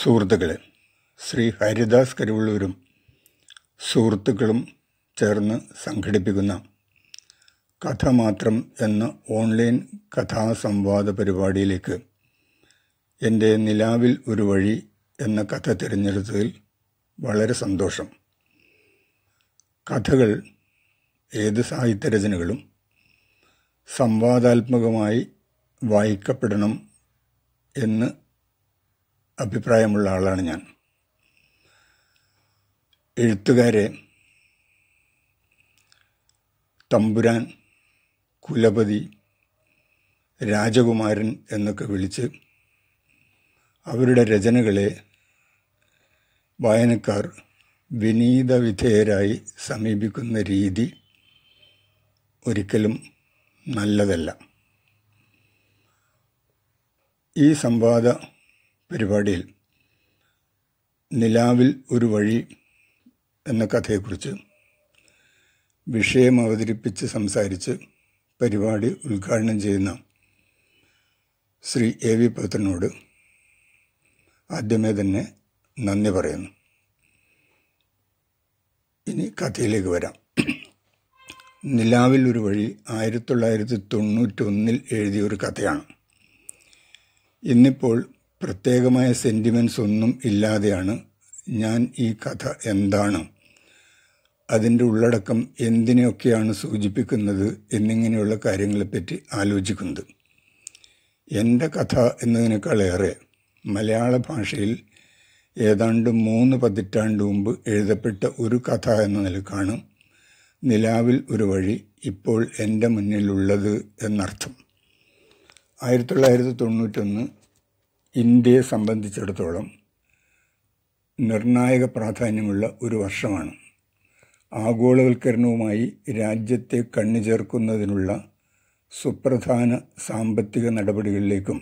സുഹൃത്തുക്കളെ ശ്രീ ഹരിദാസ് കരുവള്ളൂരും സുഹൃത്തുക്കളും ചേർന്ന് സംഘടിപ്പിക്കുന്ന കഥ മാത്രം എന്ന ഓൺലൈൻ കഥാസംവാദ പരിപാടിയിലേക്ക് എൻ്റെ നിലാവിൽ ഒരു വഴി എന്ന കഥ തിരഞ്ഞെടുത്തതിൽ വളരെ സന്തോഷം കഥകൾ ഏത് സാഹിത്യരചനകളും സംവാദാത്മകമായി വായിക്കപ്പെടണം എന്ന് അഭിപ്രായമുള്ള ആളാണ് ഞാൻ എഴുത്തുകാരെ തമ്പുരാൻ കുലപതി രാജകുമാരൻ എന്നൊക്കെ വിളിച്ച് അവരുടെ രചനകളെ വായനക്കാർ വിനീത വിധേയരായി സമീപിക്കുന്ന രീതി ഒരിക്കലും നല്ലതല്ല ഈ സംവാദ പരിപാടിയിൽ നിലാവിൽ ഒരു വഴി എന്ന കഥയെക്കുറിച്ച് വിഷയം അവതരിപ്പിച്ച് സംസാരിച്ച് പരിപാടി ഉദ്ഘാടനം ചെയ്യുന്ന ശ്രീ എ വി പത്രനോട് ആദ്യമേ തന്നെ നന്ദി പറയുന്നു ഇനി കഥയിലേക്ക് വരാം നിലാവിൽ ഒരു വഴി ആയിരത്തി തൊള്ളായിരത്തി തൊണ്ണൂറ്റൊന്നിൽ എഴുതിയ ഒരു കഥയാണ് ഇന്നിപ്പോൾ പ്രത്യേകമായ സെൻറ്റിമെൻസ് ഒന്നും ഇല്ലാതെയാണ് ഞാൻ ഈ കഥ എന്താണ് അതിൻ്റെ ഉള്ളടക്കം എന്തിനെയൊക്കെയാണ് സൂചിപ്പിക്കുന്നത് എന്നിങ്ങനെയുള്ള കാര്യങ്ങളെപ്പറ്റി ആലോചിക്കുന്നത് എൻ്റെ കഥ എന്നതിനേക്കാളേറെ മലയാള ഭാഷയിൽ ഏതാണ്ട് മൂന്ന് പതിറ്റാണ്ട് മുമ്പ് എഴുതപ്പെട്ട ഒരു കഥ എന്ന നിലക്കാണ് നിലാവിൽ ഒരു വഴി ഇപ്പോൾ എൻ്റെ മുന്നിലുള്ളത് എന്നർത്ഥം ആയിരത്തി തൊള്ളായിരത്തി തൊണ്ണൂറ്റൊന്ന് ഇന്ത്യയെ സംബന്ധിച്ചിടത്തോളം നിർണായക പ്രാധാന്യമുള്ള ഒരു വർഷമാണ് ആഗോളവൽക്കരണവുമായി രാജ്യത്തെ കണ്ണു ചേർക്കുന്നതിനുള്ള സുപ്രധാന സാമ്പത്തിക നടപടികളിലേക്കും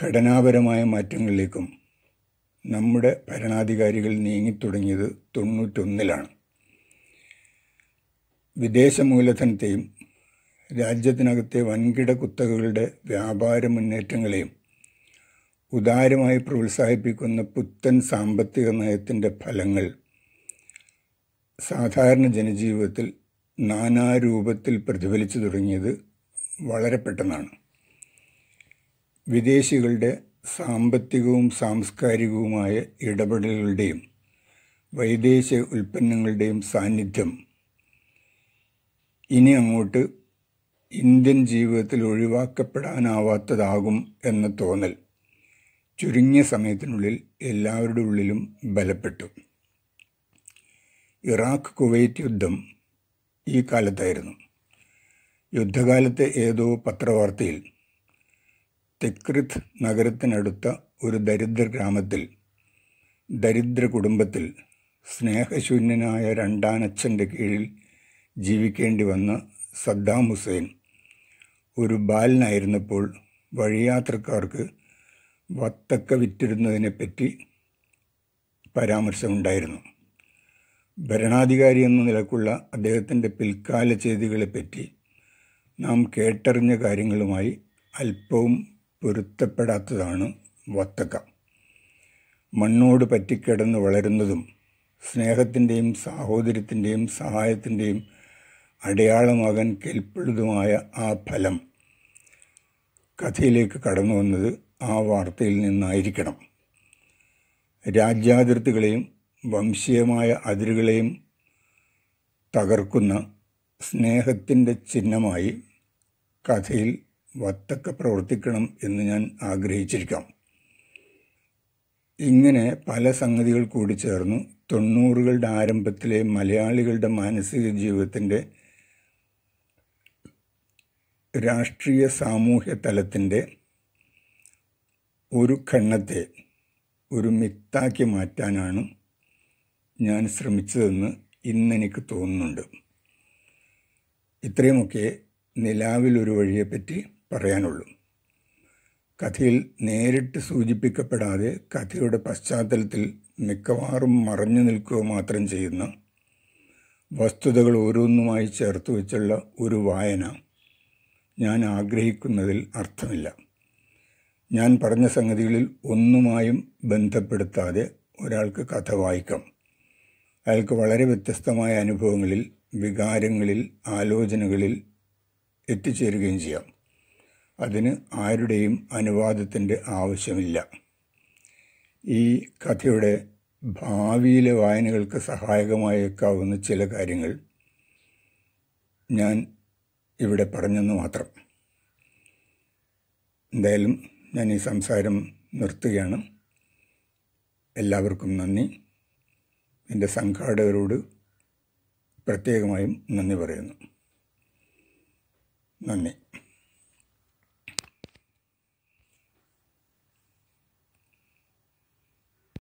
ഘടനാപരമായ മാറ്റങ്ങളിലേക്കും നമ്മുടെ ഭരണാധികാരികൾ നീങ്ങിത്തുടങ്ങിയത് തൊണ്ണൂറ്റൊന്നിലാണ് വിദേശ മൂലധനത്തെയും രാജ്യത്തിനകത്തെ വൻകിട കുത്തകകളുടെ വ്യാപാര മുന്നേറ്റങ്ങളെയും ഉദാരമായി പ്രോത്സാഹിപ്പിക്കുന്ന പുത്തൻ സാമ്പത്തിക നയത്തിൻ്റെ ഫലങ്ങൾ സാധാരണ ജനജീവിതത്തിൽ നാനാരൂപത്തിൽ പ്രതിഫലിച്ചു തുടങ്ങിയത് വളരെ പെട്ടെന്നാണ് വിദേശികളുടെ സാമ്പത്തികവും സാംസ്കാരികവുമായ ഇടപെടലുകളുടെയും വൈദേശിക ഉൽപ്പന്നങ്ങളുടെയും സാന്നിധ്യം ഇനി അങ്ങോട്ട് ഇന്ത്യൻ ജീവിതത്തിൽ ഒഴിവാക്കപ്പെടാനാവാത്തതാകും എന്ന തോന്നൽ ചുരുങ്ങിയ സമയത്തിനുള്ളിൽ എല്ലാവരുടെ ഉള്ളിലും ബലപ്പെട്ടു ഇറാഖ് കുവൈറ്റ് യുദ്ധം ഈ കാലത്തായിരുന്നു യുദ്ധകാലത്തെ ഏതോ പത്രവാർത്തയിൽ തെക്രിത് നഗരത്തിനടുത്ത ഒരു ദരിദ്ര ഗ്രാമത്തിൽ ദരിദ്ര കുടുംബത്തിൽ സ്നേഹശൂന്യനായ രണ്ടാനച്ഛൻ്റെ കീഴിൽ ജീവിക്കേണ്ടി വന്ന സദ്ദാം ഹുസൈൻ ഒരു ബാലനായിരുന്നപ്പോൾ വഴിയാത്രക്കാർക്ക് വത്തക്ക വിറ്റിരുന്നതിനെപ്പറ്റി പരാമർശമുണ്ടായിരുന്നു ഭരണാധികാരി എന്ന നിലക്കുള്ള അദ്ദേഹത്തിൻ്റെ പിൽക്കാല ചെയ്തികളെപ്പറ്റി നാം കേട്ടറിഞ്ഞ കാര്യങ്ങളുമായി അല്പവും പൊരുത്തപ്പെടാത്തതാണ് വത്തക്ക മണ്ണോട് പറ്റിക്കിടന്ന് വളരുന്നതും സ്നേഹത്തിൻ്റെയും സാഹോദര്യത്തിൻ്റെയും സഹായത്തിൻ്റെയും അടയാളമാകാൻ കെൽപ്പുള്ളതുമായ ആ ഫലം കഥയിലേക്ക് കടന്നു വന്നത് ആ വാർത്തയിൽ നിന്നായിരിക്കണം രാജ്യാതിർത്തികളെയും വംശീയമായ അതിരുകളെയും തകർക്കുന്ന സ്നേഹത്തിൻ്റെ ചിഹ്നമായി കഥയിൽ വത്തക്ക പ്രവർത്തിക്കണം എന്ന് ഞാൻ ആഗ്രഹിച്ചിരിക്കാം ഇങ്ങനെ പല സംഗതികൾ കൂടി ചേർന്നു തൊണ്ണൂറുകളുടെ ആരംഭത്തിലെ മലയാളികളുടെ മാനസിക ജീവിതത്തിൻ്റെ രാഷ്ട്രീയ സാമൂഹ്യ തലത്തിൻ്റെ ഒരു ഖണ്ണത്തെ ഒരു മിത്താക്കി മാറ്റാനാണ് ഞാൻ ശ്രമിച്ചതെന്ന് ഇന്നെനിക്ക് തോന്നുന്നുണ്ട് ഇത്രയുമൊക്കെ നിലാവിൽ ഒരു വഴിയെപ്പറ്റി പറയാനുള്ളൂ കഥയിൽ നേരിട്ട് സൂചിപ്പിക്കപ്പെടാതെ കഥയുടെ പശ്ചാത്തലത്തിൽ മിക്കവാറും മറഞ്ഞു നിൽക്കുക മാത്രം ചെയ്യുന്ന വസ്തുതകൾ ഓരോന്നുമായി ചേർത്ത് വെച്ചുള്ള ഒരു വായന ഞാൻ ആഗ്രഹിക്കുന്നതിൽ അർത്ഥമില്ല ഞാൻ പറഞ്ഞ സംഗതികളിൽ ഒന്നുമായും ബന്ധപ്പെടുത്താതെ ഒരാൾക്ക് കഥ വായിക്കാം അയാൾക്ക് വളരെ വ്യത്യസ്തമായ അനുഭവങ്ങളിൽ വികാരങ്ങളിൽ ആലോചനകളിൽ എത്തിച്ചേരുകയും ചെയ്യാം അതിന് ആരുടെയും അനുവാദത്തിൻ്റെ ആവശ്യമില്ല ഈ കഥയുടെ ഭാവിയിലെ വായനകൾക്ക് സഹായകമായേക്കാവുന്ന ചില കാര്യങ്ങൾ ഞാൻ ഇവിടെ പറഞ്ഞെന്ന് മാത്രം എന്തായാലും ഞാൻ ഈ സംസാരം നിർത്തുകയാണ് എല്ലാവർക്കും നന്ദി എൻ്റെ സംഘാടകരോട് പ്രത്യേകമായും നന്ദി പറയുന്നു നന്ദി